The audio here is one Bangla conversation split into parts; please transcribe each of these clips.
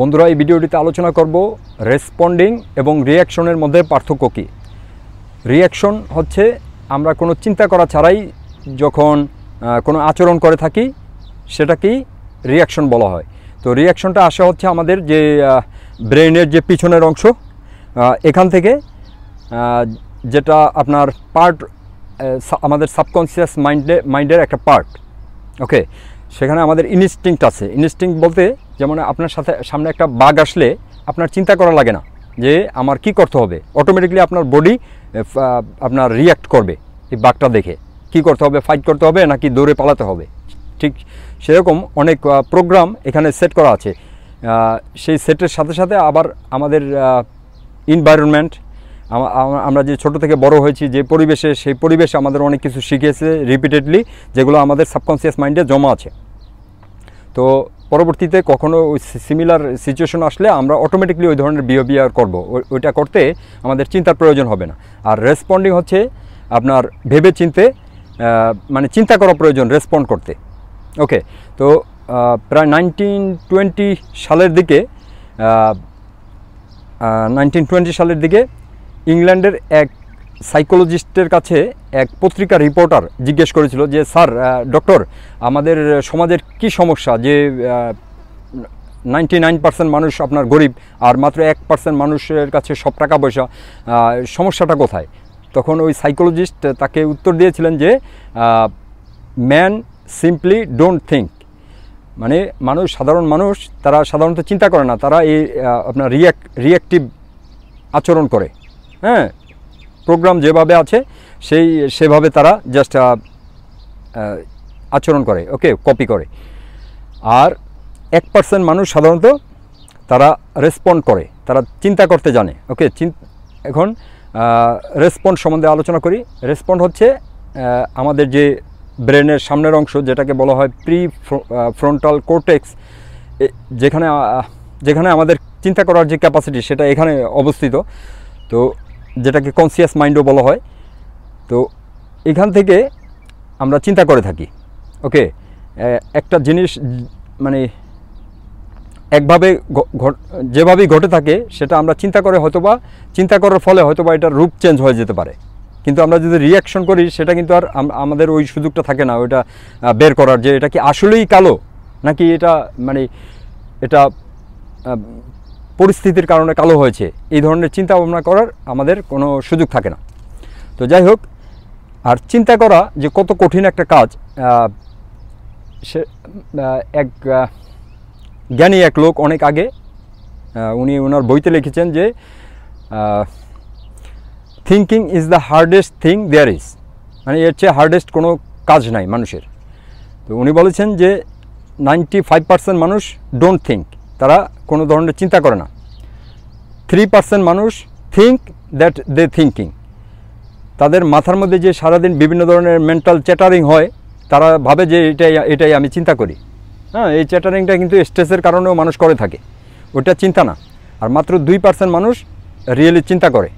বন্ধুরা এই ভিডিওটিতে আলোচনা করব রেসপন্ডিং এবং রিয়াকশনের মধ্যে পার্থক্য কী রিয়াকশন হচ্ছে আমরা কোনো চিন্তা করা ছাড়াই যখন কোনো আচরণ করে থাকি সেটাকেই রিয়াকশন বলা হয় তো রিয়াকশনটা আসা হচ্ছে আমাদের যে ব্রেনের যে পিছনের অংশ এখান থেকে যেটা আপনার পার্ট আমাদের সাবকনসিয়াস মাইন্ডে মাইন্ডের একটা পার্ট ওকে সেখানে আমাদের ইনস্টিংক্ট আছে ইনস্টিংক্ট বলতে যেমন আপনার সাথে সামনে একটা বাঘ আসলে আপনার চিন্তা করা লাগে না যে আমার কি করতে হবে অটোমেটিকলি আপনার বডি আপনার রিয়্যাক্ট করবে এই বাঘটা দেখে কি করতে হবে ফাইট করতে হবে নাকি দৌড়ে পালাতে হবে ঠিক সেরকম অনেক প্রোগ্রাম এখানে সেট করা আছে সেই সেটের সাথে সাথে আবার আমাদের ইনভায়রনমেন্ট আমরা যে ছোট থেকে বড় হয়েছি যে পরিবেশে সেই পরিবেশ আমাদের অনেক কিছু শিখেছে রিপিটেডলি যেগুলো আমাদের সাবকনসিয়াস মাইন্ডে জমা আছে তো পরবর্তীতে কখনো সিমিলার সিচুয়েশন আসলে আমরা অটোমেটিকলি ওই ধরনের বিহেভিয়ার করব ওইটা করতে আমাদের চিন্তার প্রয়োজন হবে না আর রেসপন্ডিং হচ্ছে আপনার ভেবে চিনতে মানে চিন্তা করা প্রয়োজন রেসপন্ড করতে ওকে তো প্রায় নাইনটিন টোয়েন্টি সালের দিকে নাইনটিন টোয়েন্টি সালের দিকে ইংল্যান্ডের এক সাইকোলজিস্টের কাছে এক পত্রিকা রিপোর্টার জিজ্ঞেস করেছিল যে স্যার ডক্টর আমাদের সমাজের কি সমস্যা যে নাইনটি নাইন পার্সেন্ট মানুষ আপনার গরিব আর মাত্র এক পার্সেন্ট মানুষের কাছে সব টাকা পয়সা সমস্যাটা কোথায় তখন ওই সাইকোলজিস্ট তাকে উত্তর দিয়েছিলেন যে ম্যান সিম্পলি ডোন্ট থিঙ্ক মানে মানুষ সাধারণ মানুষ তারা সাধারণত চিন্তা করে না তারা এই আপনার রিয়াক্ট রিয়াক্টিভ আচরণ করে হ্যাঁ প্রোগ্রাম যেভাবে আছে সেই সেভাবে তারা জাস্ট আচরণ করে ওকে কপি করে আর এক পার্সেন্ট মানুষ সাধারণত তারা রেসপন্ড করে তারা চিন্তা করতে জানে ওকে এখন রেসপন্ড সম্বন্ধে আলোচনা করি রেসপন্ড হচ্ছে আমাদের যে ব্রেনের সামনের অংশ যেটাকে বলা হয় প্রি ফ্রন্টাল কোর্টেক্স যেখানে যেখানে আমাদের চিন্তা করার যে ক্যাপাসিটি সেটা এখানে অবস্থিত তো যেটাকে কনসিয়াস মাইন্ডও বলা হয় তো এখান থেকে আমরা চিন্তা করে থাকি ওকে একটা জিনিস মানে একভাবে যেভাবেই ঘটে থাকে সেটা আমরা চিন্তা করে হয়তোবা চিন্তা করার ফলে হয়তোবা এটার রূপ চেঞ্জ হয়ে যেতে পারে কিন্তু আমরা যদি রিয়াকশন করি সেটা কিন্তু আর আমাদের ওই সুযোগটা থাকে না ওইটা বের করার যে এটা কি আসলেই কালো নাকি এটা মানে এটা পরিস্থিতির কারণে কালো হয়েছে এই ধরনের চিন্তা ভাবনা করার আমাদের কোনো সুযোগ থাকে না তো যাই হোক আর চিন্তা করা যে কত কঠিন একটা কাজ সে এক জ্ঞানী এক লোক অনেক আগে উনি ওনার বইতে লিখেছেন যে thinking is the hardest thing there is মানে এর চেয়ে হার্ডেস্ট কোনো কাজ নাই মানুষের তো উনি বলেছেন যে নাইনটি ফাইভ পার্সেন্ট মানুষ ডোন্ট থিঙ্ক তারা কোনো ধরনের চিন্তা করে না থ্রি পার্সেন্ট মানুষ থিঙ্ক দ্যাট দে থিঙ্কিং তাদের মাথার মধ্যে যে সারাদিন বিভিন্ন ধরনের মেন্টাল চ্যাটারিং হয় তারা ভাবে যে এটাই এটাই আমি চিন্তা করি হ্যাঁ এই চ্যাটারিংটা কিন্তু স্ট্রেসের কারণেও মানুষ করে থাকে ওটা চিন্তা না আর মাত্র দুই পার্সেন্ট মানুষ রিয়েলি চিন্তা করে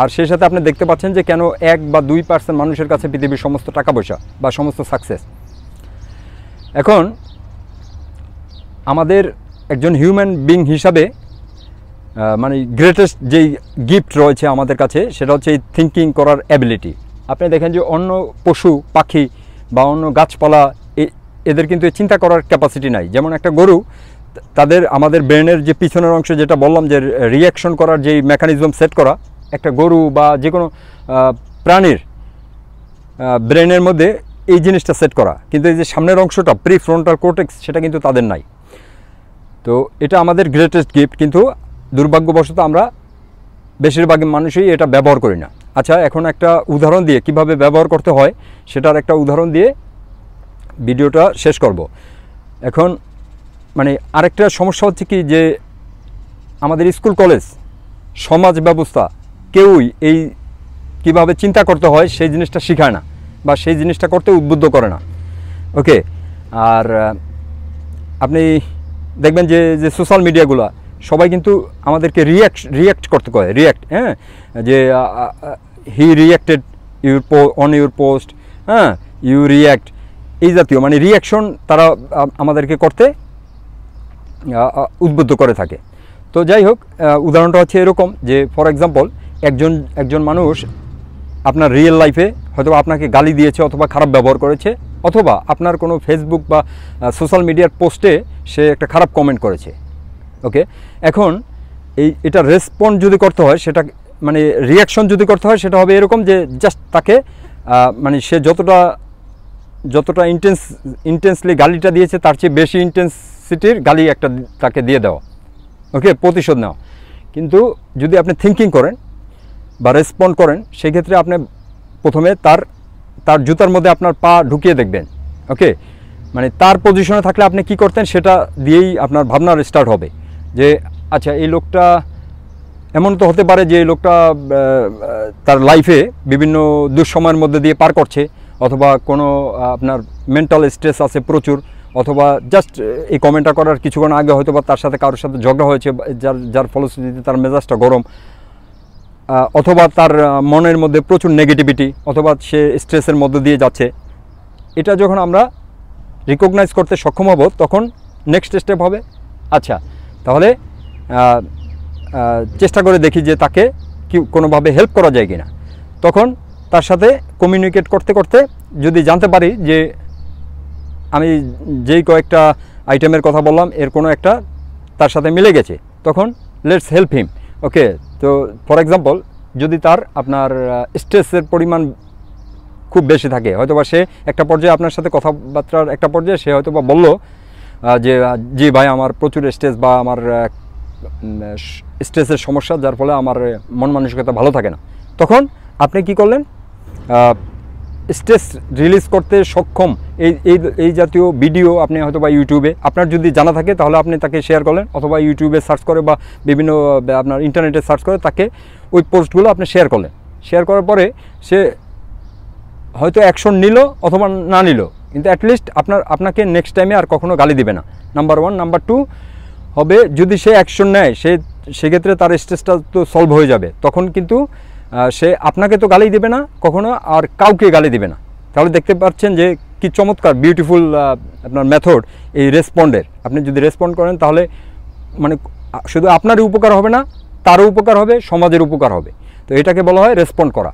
আর সেই সাথে আপনি দেখতে পাচ্ছেন যে কেন এক বা দুই পার্সেন্ট মানুষের কাছে পৃথিবীর সমস্ত টাকা পয়সা বা সমস্ত সাকসেস এখন আমাদের একজন হিউম্যান বিং হিসাবে মানে গ্রেটেস্ট যেই গিফট রয়েছে আমাদের কাছে সেটা হচ্ছে এই থিঙ্কিং করার অ্যাবিলিটি আপনি দেখেন যে অন্য পশু পাখি বা অন্য গাছপালা এদের কিন্তু চিন্তা করার ক্যাপাসিটি নাই যেমন একটা গরু তাদের আমাদের ব্রেনের যে পিছনের অংশ যেটা বললাম যে রিয়াকশন করার যেই মেকানিজম সেট করা একটা গরু বা যে কোনো প্রাণীর ব্রেনের মধ্যে এই জিনিসটা সেট করা কিন্তু এই যে সামনের অংশটা প্রি ফ্রন্টাল কোর্টেক্স সেটা কিন্তু তাদের নাই তো এটা আমাদের গ্রেটেস্ট গিফট কিন্তু দুর্ভাগ্যবশত আমরা বেশিরভাগ মানুষই এটা ব্যবহার করি না আচ্ছা এখন একটা উদাহরণ দিয়ে কিভাবে ব্যবহার করতে হয় সেটার একটা উদাহরণ দিয়ে ভিডিওটা শেষ করব এখন মানে আরেকটা সমস্যা হচ্ছে কি যে আমাদের স্কুল কলেজ সমাজ ব্যবস্থা কেউই এই কিভাবে চিন্তা করতে হয় সেই জিনিসটা শেখায় না বা সেই জিনিসটা করতে উদ্বুদ্ধ করে না ওকে আর আপনি দেখবেন যে যে সোশ্যাল মিডিয়াগুলো সবাই কিন্তু আমাদেরকে রিয়্যাক্ট রিয়্যাক্ট করতে কয় রিয়্যাক্ট হ্যাঁ যে he reacted your po on your post হ্যাঁ ইউ রিয়্যাক্ট এই জাতীয় মানে রিয়াকশন তারা আমাদেরকে করতে উদ্বুদ্ধ করে থাকে তো যাই হোক উদাহরণটা হচ্ছে এরকম যে ফর এক্সাম্পল একজন একজন মানুষ আপনার রিয়েল লাইফে হয়তো আপনাকে গালি দিয়েছে অথবা খারাপ ব্যবহার করেছে অথবা আপনার কোনো ফেসবুক বা সোশ্যাল মিডিয়ার পোস্টে সে একটা খারাপ কমেন্ট করেছে ওকে এখন এই এটা রেসপন্ড যদি করতে হয় সেটা মানে রিয়াকশন যদি করতে হয় সেটা হবে এরকম যে জাস্ট তাকে মানে সে যতটা যতটা ইন্টেন্স ইন্টেন্সলি গালিটা দিয়েছে তার চেয়ে বেশি ইন্টেন্সিটির গালি একটা তাকে দিয়ে দেওয়া ওকে প্রতিশোধ নেওয়া কিন্তু যদি আপনি থিঙ্কিং করেন বা রেসপন্ড করেন সেক্ষেত্রে আপনি প্রথমে তার তার জুতার মধ্যে আপনার পা ঢুকিয়ে দেখবেন ওকে মানে তার পজিশনে থাকলে আপনি কি করতেন সেটা দিয়েই আপনার ভাবনার স্টার্ট হবে যে আচ্ছা এই লোকটা এমন তো হতে পারে যে এই লোকটা তার লাইফে বিভিন্ন দুঃসময়ের মধ্যে দিয়ে পার করছে অথবা কোনো আপনার মেন্টাল স্ট্রেস আছে প্রচুর অথবা জাস্ট এই কমেন্টটা করার কিছুক্ষণ আগে হয়তো বা তার সাথে কারোর সাথে ঝগড়া হয়েছে যার যার ফলশ্রুতিতে তার মেজাজটা গরম অথবা তার মনের মধ্যে প্রচুর নেগেটিভিটি অথবা সে স্ট্রেসের মধ্যে দিয়ে যাচ্ছে এটা যখন আমরা রিকগনাইজ করতে সক্ষম হব তখন নেক্সট স্টেপ হবে আচ্ছা তাহলে চেষ্টা করে দেখি যে তাকে কি কোনোভাবে হেল্প করা যায় কি না তখন তার সাথে কমিউনিকেট করতে করতে যদি জানতে পারি যে আমি যেই কয়েকটা আইটেমের কথা বললাম এর কোনো একটা তার সাথে মিলে গেছে তখন লেটস হেল্প হিম ওকে তো ফর এক্সাম্পল যদি তার আপনার স্ট্রেসের পরিমাণ খুব বেশি থাকে হয়তো বা সে একটা পর্যায়ে আপনার সাথে কথাবার্তার একটা পর্যায়ে সে হয়তো বা বললো যে জি ভাই আমার প্রচুর স্ট্রেস বা আমার স্ট্রেসের সমস্যা যার ফলে আমার মন মানসিকতা ভালো থাকে না তখন আপনি কি করলেন স্ট্রেস রিলিজ করতে সক্ষম এই এই এই জাতীয় ভিডিও আপনি হয়তো বা ইউটিউবে আপনার যদি জানা থাকে তাহলে আপনি তাকে শেয়ার করেন অথবা ইউটিউবে সার্চ করে বা বিভিন্ন আপনার ইন্টারনেটে সার্চ করে তাকে ওই পোস্টগুলো আপনি শেয়ার করলেন শেয়ার করার পরে সে হয়তো অ্যাকশন নিল অথবা না নিল কিন্তু অ্যাটলিস্ট আপনার আপনাকে নেক্সট টাইমে আর কখনো গালি দিবে না নাম্বার ওয়ান নাম্বার টু হবে যদি সে অ্যাকশন নেয় সে সেক্ষেত্রে তার স্ট্রেসটা তো সলভ হয়ে যাবে তখন কিন্তু সে আপনাকে তো গালি দেবে না কখনো আর কাউকে গালি দেবে না তাহলে দেখতে পাচ্ছেন যে কি চমৎকার বিউটিফুল আপনার মেথড এই রেসপন্ডের আপনি যদি রেসপন্ড করেন তাহলে মানে শুধু আপনারই উপকার হবে না তারও উপকার হবে সমাজের উপকার হবে তো এটাকে বলা হয় রেসপন্ড করা